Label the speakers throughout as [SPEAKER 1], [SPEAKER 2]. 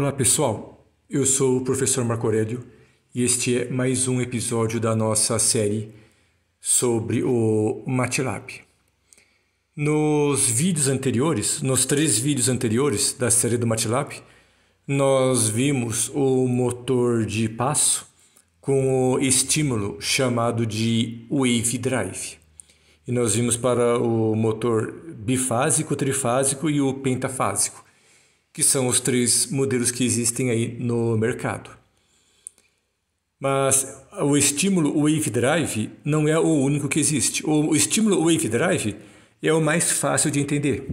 [SPEAKER 1] Olá pessoal, eu sou o professor Marco Aurélio e este é mais um episódio da nossa série sobre o MATLAB. Nos vídeos anteriores, nos três vídeos anteriores da série do MATLAB, nós vimos o motor de passo com o estímulo chamado de Wave Drive. E nós vimos para o motor bifásico, trifásico e o pentafásico que são os três modelos que existem aí no mercado. Mas o estímulo Wave Drive não é o único que existe. O estímulo Wave Drive é o mais fácil de entender.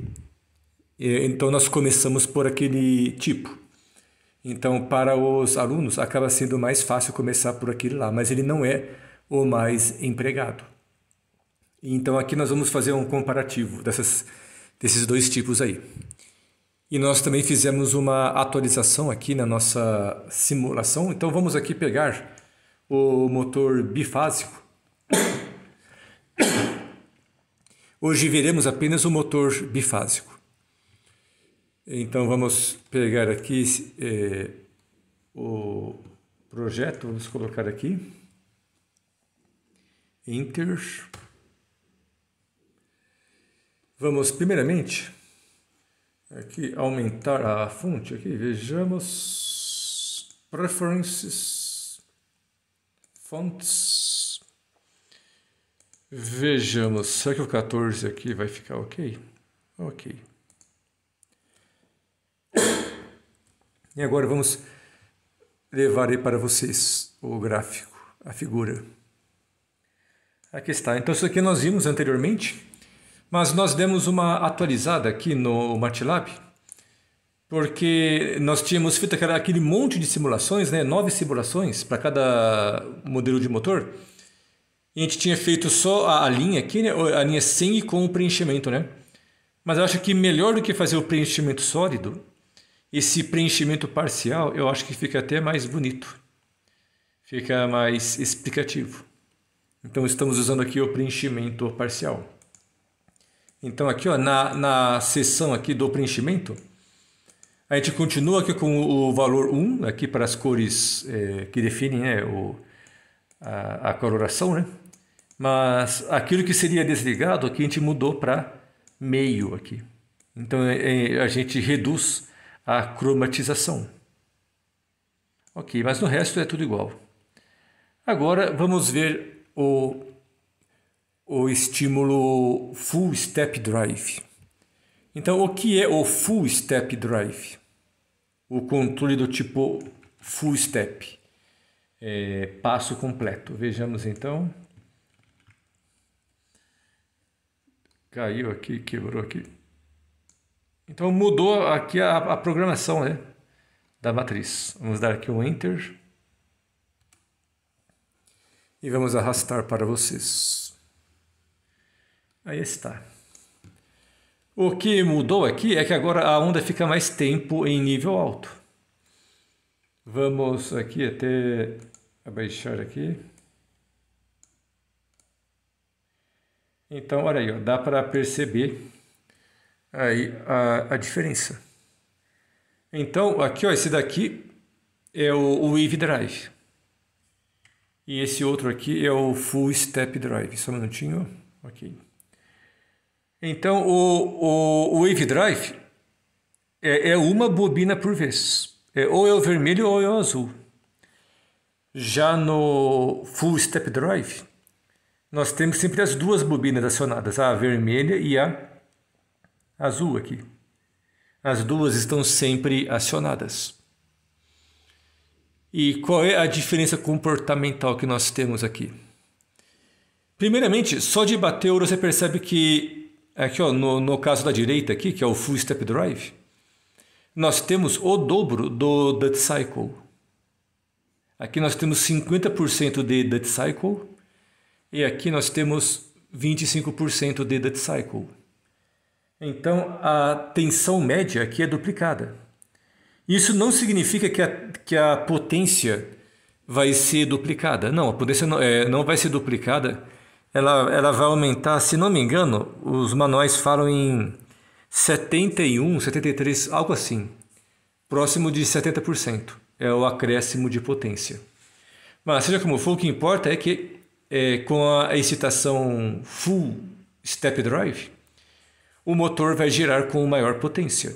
[SPEAKER 1] Então nós começamos por aquele tipo. Então para os alunos acaba sendo mais fácil começar por aquele lá, mas ele não é o mais empregado. Então aqui nós vamos fazer um comparativo dessas, desses dois tipos aí. E nós também fizemos uma atualização aqui na nossa simulação. Então vamos aqui pegar o motor bifásico. Hoje veremos apenas o motor bifásico. Então vamos pegar aqui eh, o projeto, vamos colocar aqui. Enter. Vamos primeiramente aqui é aumentar a fonte aqui vejamos preferences fonts vejamos será que o 14 aqui vai ficar ok ok e agora vamos levar aí para vocês o gráfico a figura aqui está então isso aqui nós vimos anteriormente mas nós demos uma atualizada aqui no MATLAB, porque nós tínhamos feito aquele monte de simulações, né? nove simulações para cada modelo de motor. E a gente tinha feito só a, linha aqui, né? a linha sem e com o preenchimento. Né? Mas eu acho que melhor do que fazer o preenchimento sólido, esse preenchimento parcial eu acho que fica até mais bonito, fica mais explicativo. Então estamos usando aqui o preenchimento parcial. Então aqui ó, na, na seção aqui do preenchimento, a gente continua aqui com o valor 1, aqui para as cores é, que definem né, o, a, a coloração, né? Mas aquilo que seria desligado aqui a gente mudou para meio aqui. Então é, é, a gente reduz a cromatização. Ok, mas no resto é tudo igual. Agora vamos ver o o estímulo Full Step Drive. Então, o que é o Full Step Drive? O controle do tipo Full Step, é, passo completo. Vejamos então. Caiu aqui, quebrou aqui. Então mudou aqui a, a programação né, da matriz. Vamos dar aqui um Enter. E vamos arrastar para vocês. Aí está. O que mudou aqui é que agora a onda fica mais tempo em nível alto. Vamos aqui até abaixar aqui. Então, olha aí, ó, dá para perceber aí a, a diferença. Então, aqui, ó, esse daqui é o, o Wave Drive. E esse outro aqui é o Full Step Drive. Só um minutinho. Ok. Então, o, o, o Wave Drive é, é uma bobina por vez. É, ou é o vermelho ou é o azul. Já no Full Step Drive, nós temos sempre as duas bobinas acionadas, a vermelha e a azul aqui. As duas estão sempre acionadas. E qual é a diferença comportamental que nós temos aqui? Primeiramente, só de bater ouro você percebe que é aqui, ó, no, no caso da direita aqui, que é o Full Step Drive, nós temos o dobro do Dut Cycle. Aqui nós temos 50% de Dut Cycle e aqui nós temos 25% de Dut Cycle. Então, a tensão média aqui é duplicada. Isso não significa que a, que a potência vai ser duplicada. Não, a potência não, é, não vai ser duplicada ela, ela vai aumentar, se não me engano, os manuais falam em 71, 73, algo assim. Próximo de 70%. É o acréscimo de potência. Mas seja como for, o que importa é que é, com a excitação full step drive, o motor vai girar com maior potência.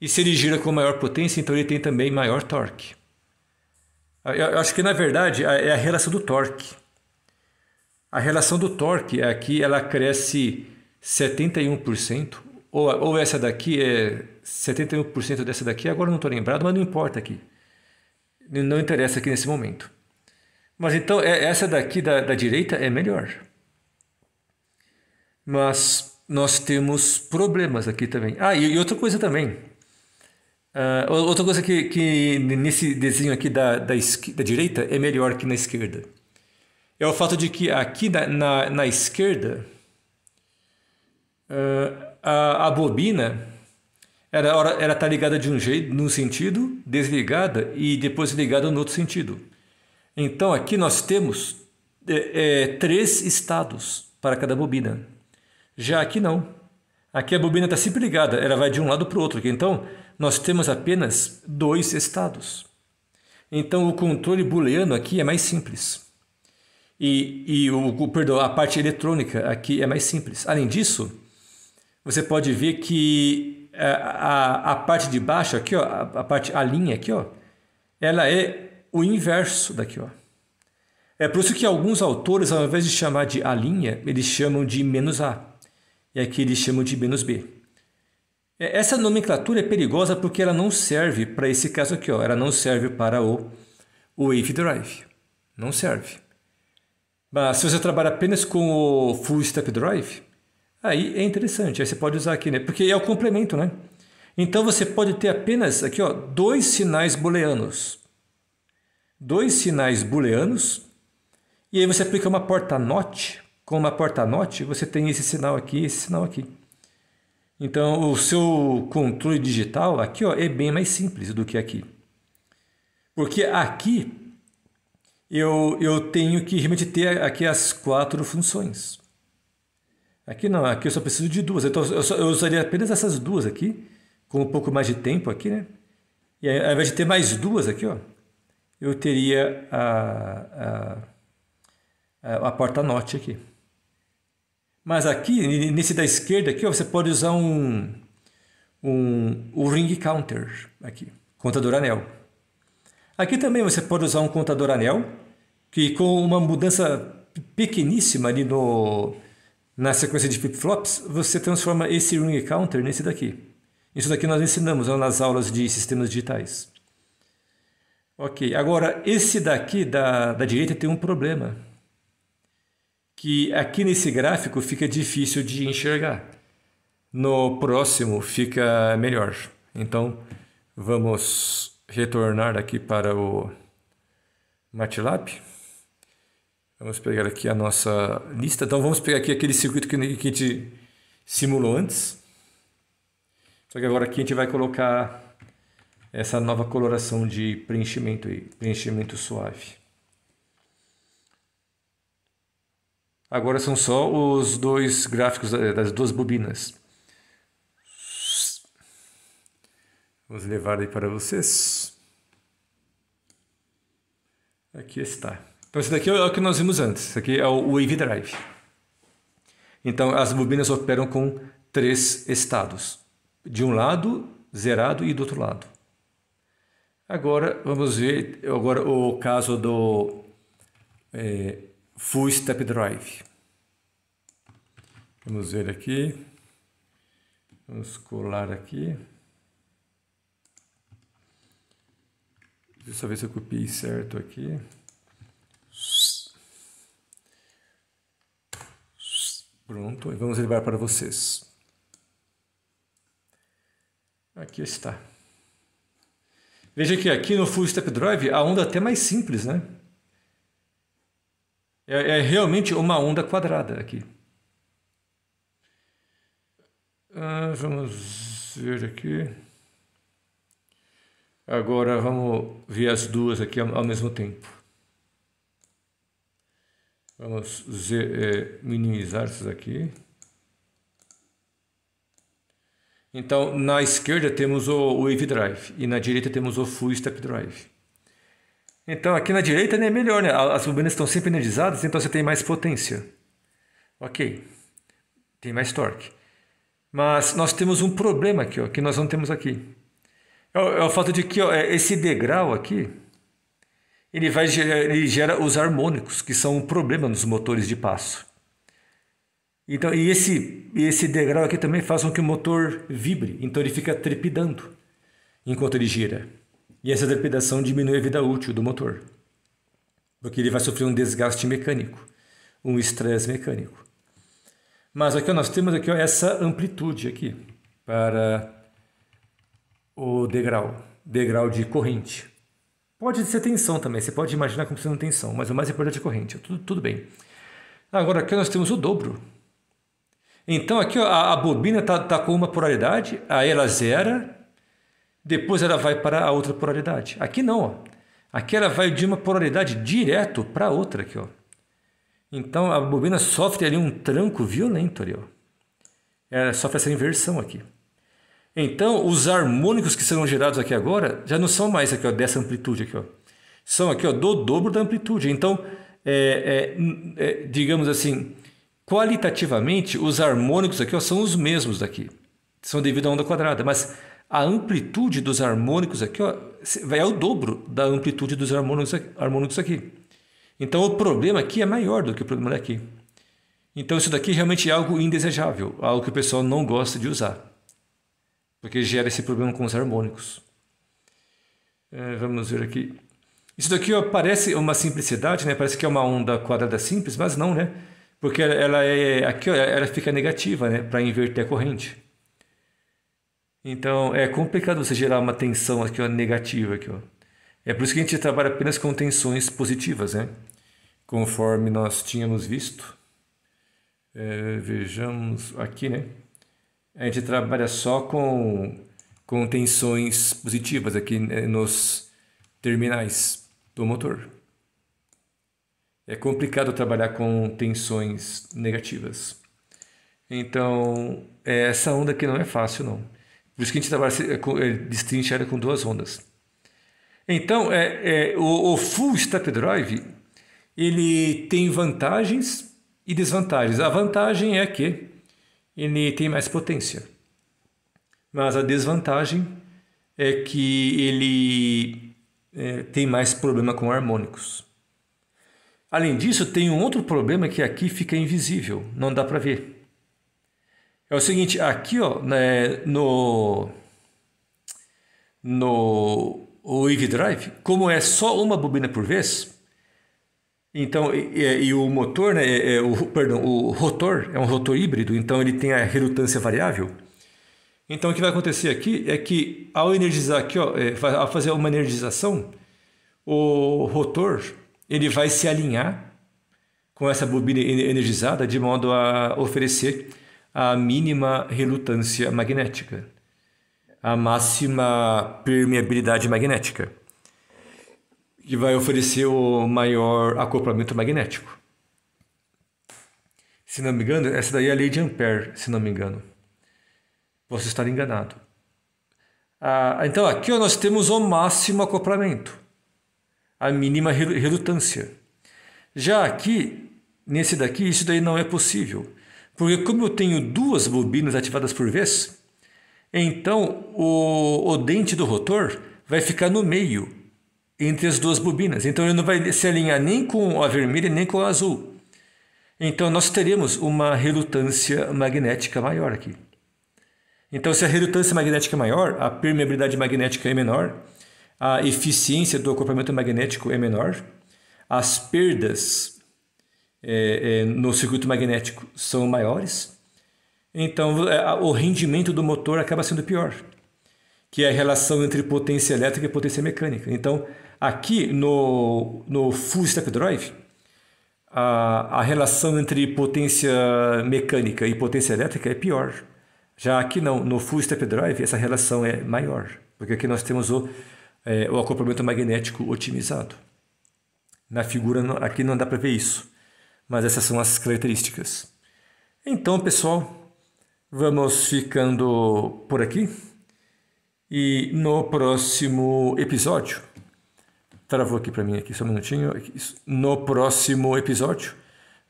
[SPEAKER 1] E se ele gira com maior potência, então ele tem também maior torque. Eu acho que na verdade é a relação do torque. A relação do torque é aqui ela cresce 71%, ou, ou essa daqui é 71% dessa daqui, agora não estou lembrado, mas não importa aqui. Não interessa aqui nesse momento. Mas então é, essa daqui da, da direita é melhor. Mas nós temos problemas aqui também. Ah, e, e outra coisa também. Uh, outra coisa que, que nesse desenho aqui da, da, da direita é melhor que na esquerda é o fato de que aqui na, na, na esquerda uh, a, a, bobina era era está ligada de um jeito num sentido desligada e depois ligada no outro sentido então aqui nós temos é, é, três estados para cada bobina já aqui não aqui a bobina está sempre ligada ela vai de um lado para o outro então nós temos apenas dois estados então o controle booleano aqui é mais simples e, e o, perdão, a parte eletrônica aqui é mais simples. Além disso, você pode ver que a, é, a, a parte de baixo aqui, ó, a, a, parte a linha aqui, ó, ela é o inverso daqui, ó. É por isso que alguns autores, ao invés de chamar de a linha, eles chamam de menos a. E aqui eles chamam de menos b. É, essa nomenclatura é perigosa porque ela não serve para esse caso aqui, ó. Ela não serve para o, o wave drive. Não serve. Mas se você trabalha apenas com o Full Step Drive, aí é interessante, aí você pode usar aqui, né? Porque é o complemento, né? Então você pode ter apenas aqui, ó, dois sinais booleanos. Dois sinais booleanos. E aí você aplica uma porta NOT. Com uma porta NOT, você tem esse sinal aqui e esse sinal aqui. Então o seu controle digital aqui ó, é bem mais simples do que aqui. Porque aqui eu, eu tenho que realmente ter aqui as quatro funções. Aqui não, aqui eu só preciso de duas. Então eu, só, eu usaria apenas essas duas aqui, com um pouco mais de tempo aqui, né? E ao invés de ter mais duas aqui, ó, eu teria a, a, a porta-note aqui. Mas aqui, nesse da esquerda aqui, ó, você pode usar um, um, um ring counter aqui, contador anel. Aqui também você pode usar um contador anel, que com uma mudança pequeníssima ali no, na sequência de flip-flops, você transforma esse ring counter nesse daqui. Isso daqui nós ensinamos né, nas aulas de sistemas digitais. Ok, agora esse daqui da, da direita tem um problema. Que aqui nesse gráfico fica difícil de enxergar. No próximo fica melhor. Então, vamos retornar aqui para o MATLAB. Vamos pegar aqui a nossa lista. Então vamos pegar aqui aquele circuito que a gente simulou antes. Só que agora aqui a gente vai colocar essa nova coloração de preenchimento aí, preenchimento suave. Agora são só os dois gráficos eh, das duas bobinas. Vamos levar aí para vocês. Aqui está. Então, esse daqui é o que nós vimos antes. Esse aqui é o Wave Drive. Então, as bobinas operam com três estados. De um lado, zerado, e do outro lado. Agora, vamos ver agora o caso do é, Full Step Drive. Vamos ver aqui. Vamos colar aqui. Deixa eu ver se eu copiei certo aqui. Pronto, e vamos levar para vocês. Aqui está. Veja que aqui no Full Step Drive a onda é até mais simples, né? É, é realmente uma onda quadrada aqui. Ah, vamos ver aqui. Agora vamos ver as duas aqui ao mesmo tempo. Vamos é, minimizar essas aqui. Então, na esquerda temos o Wave Drive e na direita temos o Full Step Drive. Então, aqui na direita né, é melhor, né? As bobinas estão sempre energizadas, então você tem mais potência. Ok, tem mais torque. Mas nós temos um problema aqui, ó, que nós não temos aqui. É, é o, fato de que ó, é, esse degrau aqui, ele, vai, é, ele gera os harmônicos, que são um problema nos motores de passo. Então, e esse, esse degrau aqui também faz com que o motor vibre, então ele fica trepidando enquanto ele gira. E essa trepidação diminui a vida útil do motor, porque ele vai sofrer um desgaste mecânico, um estresse mecânico. Mas aqui ó, nós temos aqui ó, essa amplitude aqui para o degrau, degrau de corrente. Pode ser tensão também, você pode imaginar como sendo tensão, mas o mais importante é corrente, tudo, tudo bem. Agora aqui nós temos o dobro. Então aqui a, a, bobina está tá com uma polaridade, aí ela zera, depois ela vai para a outra polaridade. Aqui não, ó. aqui ela vai de uma polaridade direto para outra aqui. Ó. Então a bobina sofre ali um tranco violento ali. Ó. Ela sofre essa inversão aqui. Então, os harmônicos que serão gerados aqui agora já não são mais aqui, ó, dessa amplitude aqui, ó. São aqui, ó, do dobro da amplitude. Então, é, é, é, digamos assim, qualitativamente, os harmônicos aqui ó, são os mesmos daqui. São devido à onda quadrada, mas a amplitude dos harmônicos aqui ó, vai ao dobro da amplitude dos harmônicos aqui, harmônicos aqui. Então, o problema aqui é maior do que o problema daqui. Então, isso daqui realmente é algo indesejável, algo que o pessoal não gosta de usar porque gera esse problema com os harmônicos. É, vamos ver aqui. Isso daqui ó, parece uma simplicidade, né? Parece que é uma onda quadrada simples, mas não, né? Porque ela é aqui, ó, ela fica negativa, né? Para inverter a corrente. Então é complicado você gerar uma tensão aqui, ó, negativa aqui, ó. É por isso que a gente trabalha apenas com tensões positivas, né? Conforme nós tínhamos visto. É, vejamos aqui, né? a gente trabalha só com, com tensões positivas aqui eh, nos terminais do motor. É complicado trabalhar com tensões negativas. Então, é, essa onda aqui não é fácil, não. Por isso que a gente trabalha, é, destrincha ela com duas ondas. Então, é, é, o, o Full Step Drive, ele tem vantagens e desvantagens. A vantagem é que ele tem mais potência. Mas a desvantagem é que ele é, tem mais problema com harmônicos. Além disso, tem um outro problema que aqui fica invisível, não dá para ver. É o seguinte, aqui ó, né, no, no o Drive, como é só uma bobina por vez, então, e, e, o motor, né, é, é, o, perdão, o rotor é um rotor híbrido, então ele tem a relutância variável. Então, o que vai acontecer aqui é que ao energizar aqui, ó, é, ao fazer uma energização, o rotor ele vai se alinhar com essa bobina energizada de modo a oferecer a mínima relutância magnética, a máxima permeabilidade magnética que vai oferecer o maior acoplamento magnético. Se não me engano, essa daí é a lei de Ampère, se não me engano. Posso estar enganado. Ah, então, aqui ó, nós temos o máximo acoplamento, a mínima relutância. Já aqui, nesse daqui, isso daí não é possível. Porque como eu tenho duas bobinas ativadas por vez, então o, o dente do rotor vai ficar no meio entre as duas bobinas. Então ele não vai se alinhar nem com a vermelha nem com a azul. Então nós teremos uma relutância magnética maior aqui. Então, se a relutância magnética é maior, a permeabilidade magnética é menor, a eficiência do acoplamento magnético é menor, as perdas é, é, no circuito magnético são maiores, então é, o rendimento do motor acaba sendo pior que é a relação entre potência elétrica e potência mecânica. Então, aqui no, no Full Step Drive, a, a relação entre potência mecânica e potência elétrica é pior. Já aqui não, no Full Step Drive, essa relação é maior, porque aqui nós temos o, é, o acoplamento magnético otimizado. Na figura aqui não dá para ver isso, mas essas são as características. Então, pessoal, vamos ficando por aqui e no próximo episódio. Travou aqui para mim aqui só um minutinho. No próximo episódio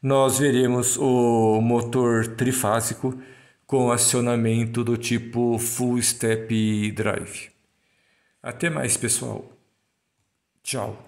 [SPEAKER 1] nós veremos o motor trifásico com acionamento do tipo full step drive. Até mais, pessoal. Tchau.